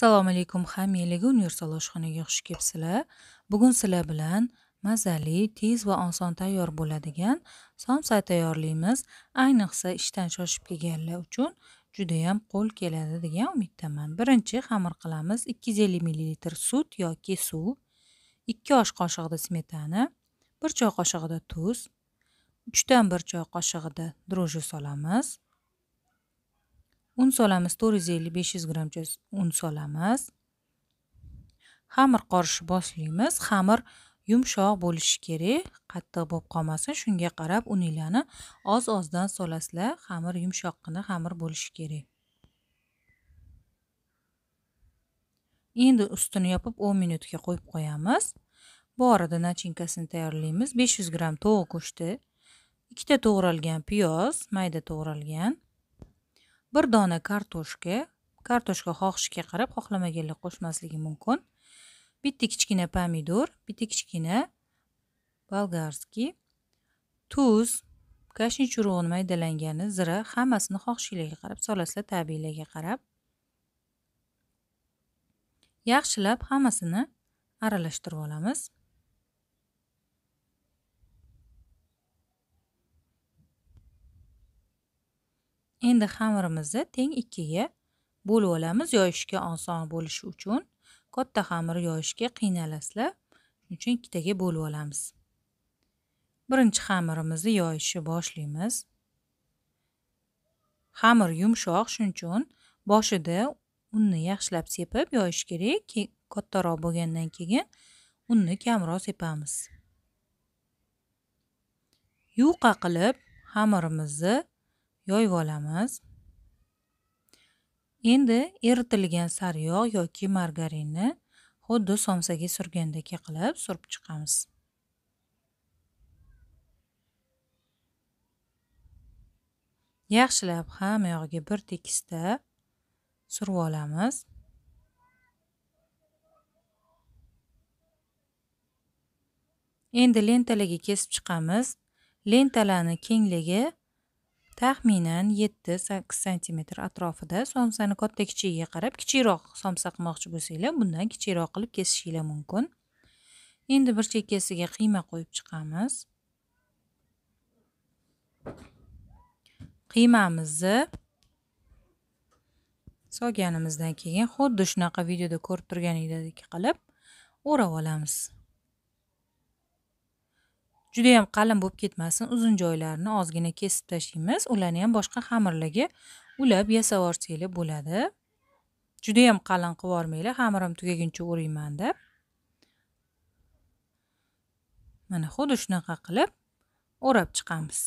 assalomu alaykum hammanglarga universal oshxonaga xush kelibsizlar bugun sizlar bilan mazali tez va oson tayyor bo'ladigan somsa tayyorlaymiz ayniqsa ishdan shoshib kelganlar uchun judayam qo'l keladi degan umiddaman birinchi xamir qilamiz 250 ml sut yoki suv 2 osh qoshiqda smetana 1 choy qoshiqda tuz 3 bir 1 choy qoshiqda droji solamiz un solamiz to'rt yuz ellik besh yuz grammcha un solamiz xamir qorishi boshlaymiz xamir yumshoq bo'lishi kerak qattiq bo'lib qolmasin shunga qarab unilani oz ozdan solasizlar xamir yumshoqqina xamir bo'lishi kerak endi ustini yopib 10 minutga qo'yib qo'yamiz bu orada nachinkasini tayyorlaymiz 500 gramm tovuq go'shti ikkita to'g'ralgan piyoz mayda to'g'ralgan bir dona kartoshka kartoshka xohishga qarab xohlamaganlar qo'shmasligi mumkin bitta kichkina pomidor bitta kichkina болгарский tuz kashni churug'ini maydalangani zira hammasini xohishinglarga qarab solasizlar tabiiylarga qarab yaxshilab hammasini aralashtirib olamiz endi xamirimizni teng ikkiga bo'lib olamiz yoyishga oson bo'lishi uchun katta xamir yoyishga qiynalasizlar shuning uchun ikkitaga bo'lib olamiz birinchi xamirimizni yoyishni boshlaymiz xamir yumshoq shuning uchun boshida unni yaxshilab sepib yoyish kerak kattaroq bo'lgandan keyin unni kamroq sepamiz Yuqa qilib xamirimizni yoyib olamiz endi eritilgan sariyog' yoki margarinni xuddi somsaga surgandek qilib surib chiqamiz yaxshilab hamma yog'iga bir tekisda surib olamiz endi lentalarga kesib chiqamiz lentalarni kengligi taxminan 7-8 sm atrofida somsani katta kichigiga qarab kichikroq somsa qilmoqchi bo'lsanglar bundan kichikroq qilib kesishinglar mumkin endi bir chekkasiga qiyma qo'yib chiqamiz qiymamizni solganimizdan keyin xuddi shunaqa videoda ko'rib turganingizdek qilib o'rab olamiz judayam qalin bo'lib ketmasin uzun joylarini ozgina kesib tashlaymiz ularni ham boshqa xamirlarga ulab yasab yuborsanglar bo'ladi judayam qalin qilib yubormanglar xamirim tugaguncha o'rayman deb mana xuddi shunaqa qilib o'rab chiqamiz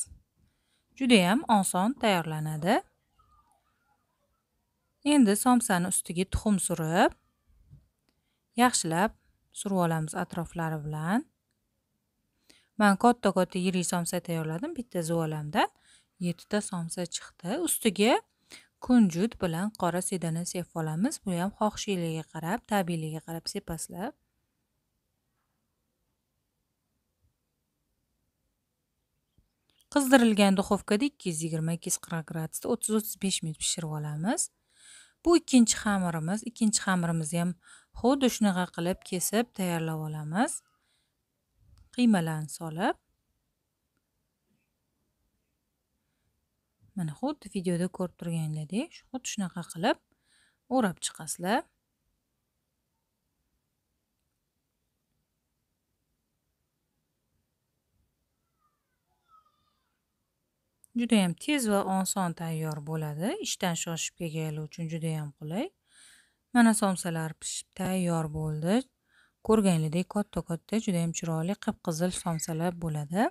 judayam oson tayyorlanadi endi somsani ustiga tuxum surib yaxshilab surib olamiz atroflari bilan man katta katta yirik somsa tayyorladim bitta zuvalamdan yettita somsa chiqdi ustiga kunjut bilan qora sedana sepib olamiz bu ham xohishingizga qarab tabiiyligiga qarab sepasizlar qizdirilgan duxovkada ikki yuz yigirma ikki yuz qirq gradusda o'ttiz o'ttiz besh minut pishirib olamiz bu ikkinchi xamirimiz ikkinchi xamirimizni ham xuddi shunaqa qilib kesib tayyorlab olamiz qiymalarni solib mana xuddi videoda ko'rib turganingizdek xuddi shunaqa qilib o'rab chiqasizlar judayam tez va oson tayyor bo'ladi ishdan shoshib kelganlar uchun judayam qulay mana somsalar pishib tayyor bo'ldi ko'rganingizdek katta katta judayam chiroyli qip qizil somsalar bo'ladi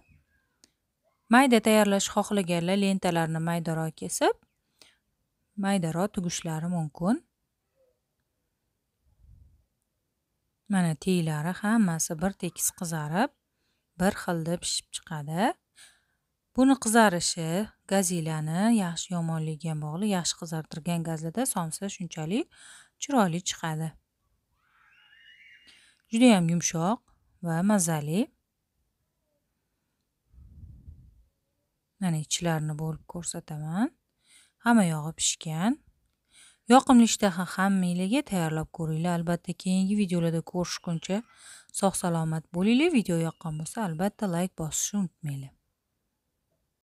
mayda tayyorlash xohlaganlar lentalarni maydaroq kesib maydaroq tugishlari mumkin mana tiylari hammasi bir tekis qizarib bir xilda pishib chiqadi buni qizarishi gazilani yaxshi yomonligiga bog'liq yaxshi qizartirgan gazlida somsa shunchalik chiroyli chiqadi judayam yumshoq va mazali mana ichlarini bo'lib ko'rsataman hamma yog'i pishgan yoqimli ishtaha hammanglarga tayyorlab ko'ringlar albatta keyingi videolarda ko'rishguncha sog' salomat bo'linglar video yoqqan bo'lsa albatta layk bosishni unutmanglar